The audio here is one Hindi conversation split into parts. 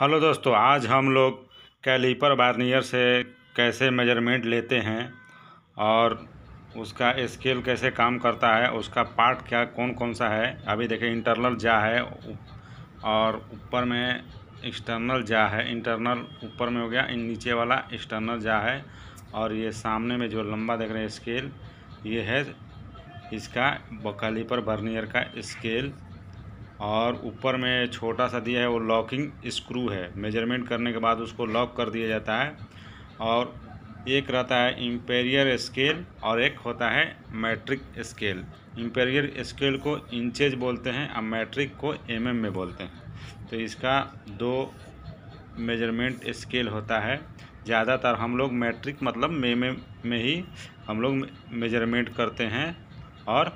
हेलो दोस्तों आज हम लोग कैलीपर बार्नियर से कैसे मेजरमेंट लेते हैं और उसका स्केल कैसे काम करता है उसका पार्ट क्या कौन कौन सा है अभी देखें इंटरनल जा है और ऊपर में एक्सटर्नल जा है इंटरनल ऊपर में हो गया नीचे वाला एक्सटर्नल जा है और ये सामने में जो लंबा देख रहे हैं स्केल ये है इसका कैलीपर बर्नियर का स्केल और ऊपर में छोटा सा दिया है वो लॉकिंग स्क्रू है मेजरमेंट करने के बाद उसको लॉक कर दिया जाता है और एक रहता है इम्पेरियर स्केल और एक होता है मैट्रिक स्केल इम्पेरियर स्केल को इंचेज बोलते हैं और मैट्रिक को एम mm में बोलते हैं तो इसका दो मेजरमेंट स्केल होता है ज़्यादातर हम लोग मैट्रिक मतलब में mm में, में ही हम लोग मेजरमेंट करते हैं और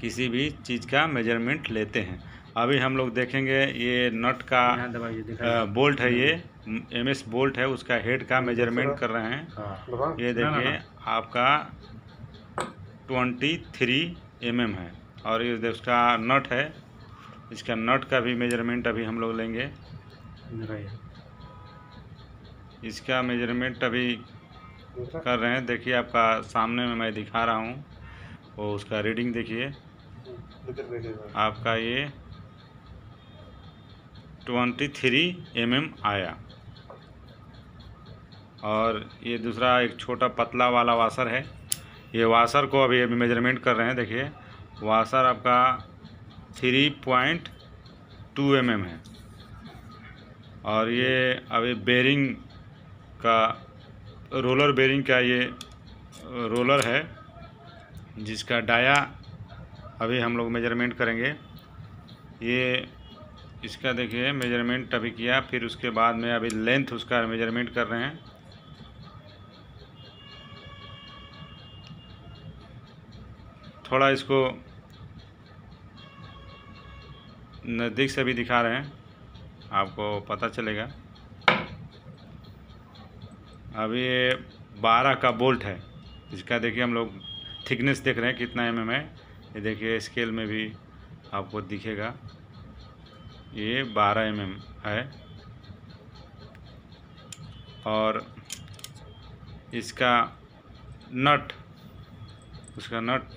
किसी भी चीज़ का मेजरमेंट लेते हैं अभी हम लोग देखेंगे ये नट का बोल्ट है ये एम एस बोल्ट है उसका हेड का मेजरमेंट अच्छा। कर रहे हैं हाँ। ये देखिए आपका ट्वेंटी थ्री एम एम है और ये उसका नट है इसका नट का भी मेजरमेंट अभी हम लोग लेंगे इसका मेजरमेंट अभी कर रहे हैं देखिए आपका सामने में मैं दिखा रहा हूँ वो उसका रीडिंग देखिए आपका ये ट्वेंटी थ्री एम एम आया और ये दूसरा एक छोटा पतला वाला वासर है ये वासर को अभी अभी मेजरमेंट कर रहे हैं देखिए वासर आपका three point two M M है और ये अभी बेरिंग का रोलर बेरिंग का ये रोलर है जिसका डाया अभी हम लोग मेजरमेंट करेंगे ये इसका देखिए मेजरमेंट अभी किया फिर उसके बाद में अभी लेंथ उसका मेजरमेंट कर रहे हैं थोड़ा इसको नज़दीक से भी दिखा रहे हैं आपको पता चलेगा अभी ये बारह का बोल्ट है इसका देखिए हम लोग थिकनेस देख रहे हैं कितना एम एम है ये देखिए स्केल में भी आपको दिखेगा ये 12 एम mm है और इसका नट उसका नट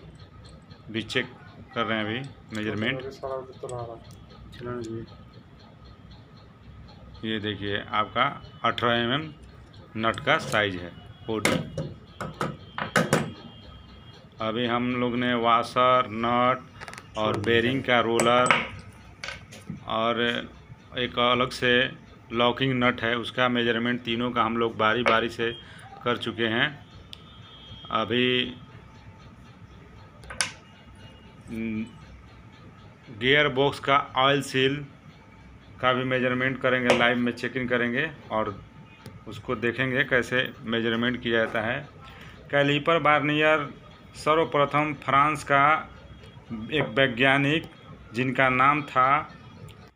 भी चेक कर रहे हैं अभी मेजरमेंट ये देखिए आपका 18 एम mm नट का साइज है फोर्टी अभी हम लोग ने वाशर नट और बेरिंग का रोलर और एक अलग से लॉकिंग नट है उसका मेजरमेंट तीनों का हम लोग बारी बारी से कर चुके हैं अभी गियर बॉक्स का ऑयल सील का भी मेजरमेंट करेंगे लाइव में चेकिंग करेंगे और उसको देखेंगे कैसे मेजरमेंट किया जाता है कैलीपर बार्नियर सर्वप्रथम फ्रांस का एक वैज्ञानिक जिनका नाम था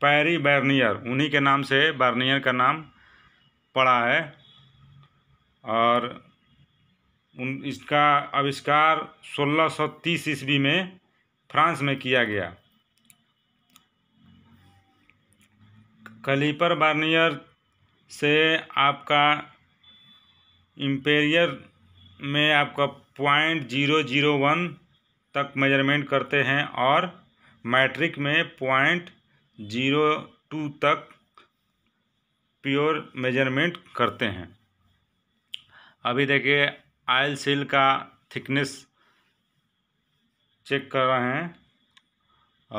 पैरी बर्नियर उन्हीं के नाम से बर्नियर का नाम पड़ा है और उन इसका आविष्कार 1630 ईस्वी में फ्रांस में किया गया कलीपर बार्नियर से आपका इम्पेरियर में आपका पॉइंट जीरो जीरो वन तक मेजरमेंट करते हैं और मैट्रिक में पॉइंट जीरो टू तक प्योर मेजरमेंट करते हैं अभी देखिए आयल सील का थिकनेस चेक कर रहे हैं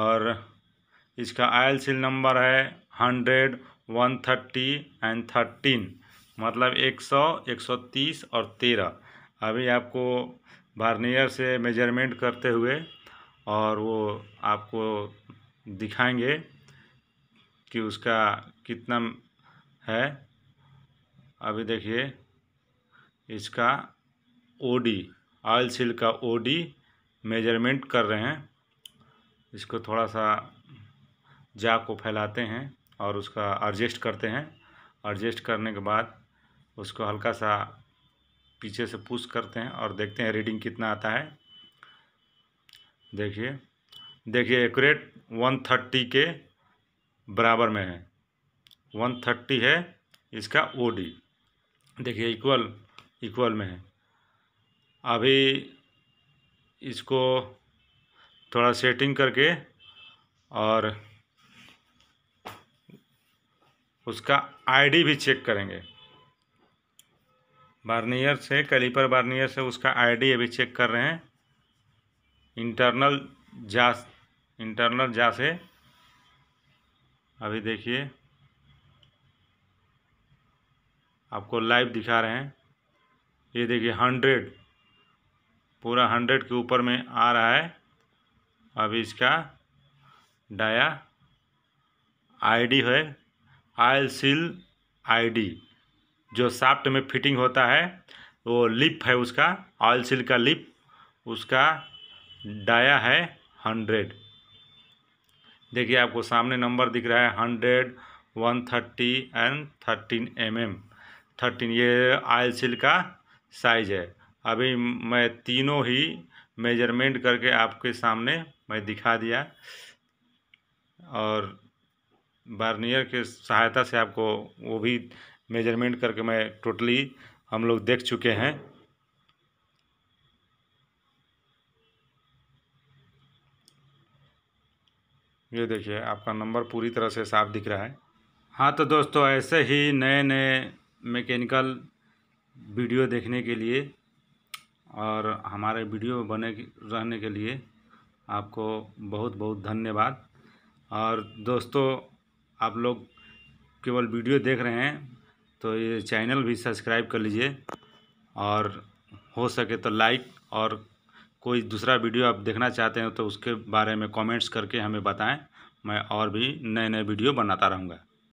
और इसका आयल सील नंबर है hundred one thirty and thirteen मतलब एक सौ एक सौ तीस और तेरह अभी आपको बार्नियर से मेजरमेंट करते हुए और वो आपको दिखाएंगे कि उसका कितना है अभी देखिए इसका ओडी ऑयल सील का ओडी मेजरमेंट कर रहे हैं इसको थोड़ा सा जाग को फैलाते हैं और उसका एडजस्ट करते हैं एडजस्ट करने के बाद उसको हल्का सा पीछे से पुश करते हैं और देखते हैं रीडिंग कितना आता है देखिए देखिए एक्यूरेट वन थर्टी के बराबर में है वन थर्टी है इसका ओ डी देखिए इक्वल इक्वल में है अभी इसको थोड़ा सेटिंग करके और उसका आईडी भी चेक करेंगे बार्नियर से कैलिपर बार्नियर से उसका आईडी अभी चेक कर रहे हैं इंटरनल जा इंटरनल जा से अभी देखिए आपको लाइव दिखा रहे हैं ये देखिए हंड्रेड पूरा हंड्रेड के ऊपर में आ रहा है अभी इसका डाया आईडी है आयल सील आईडी जो साफ्ट में फिटिंग होता है वो लिप है उसका ऑयल सिल का लिप उसका डाया है हंड्रेड देखिए आपको सामने नंबर दिख रहा है hundred one thirty and thirteen M M thirteen ये आयल सिल का साइज है अभी मैं तीनों ही मेजरमेंट करके आपके सामने मैं दिखा दिया और बार्नियर के सहायता से आपको वो भी मेजरमेंट करके मैं टोटली हम लोग देख चुके हैं ये देखिए आपका नंबर पूरी तरह से साफ दिख रहा है हाँ तो दोस्तों ऐसे ही नए नए मैकेनिकल वीडियो देखने के लिए और हमारे वीडियो बने रहने के लिए आपको बहुत बहुत धन्यवाद और दोस्तों आप लोग केवल वीडियो देख रहे हैं तो ये चैनल भी सब्सक्राइब कर लीजिए और हो सके तो लाइक और कोई दूसरा वीडियो आप देखना चाहते हो तो उसके बारे में कमेंट्स करके हमें बताएं मैं और भी नए नए वीडियो बनाता रहूँगा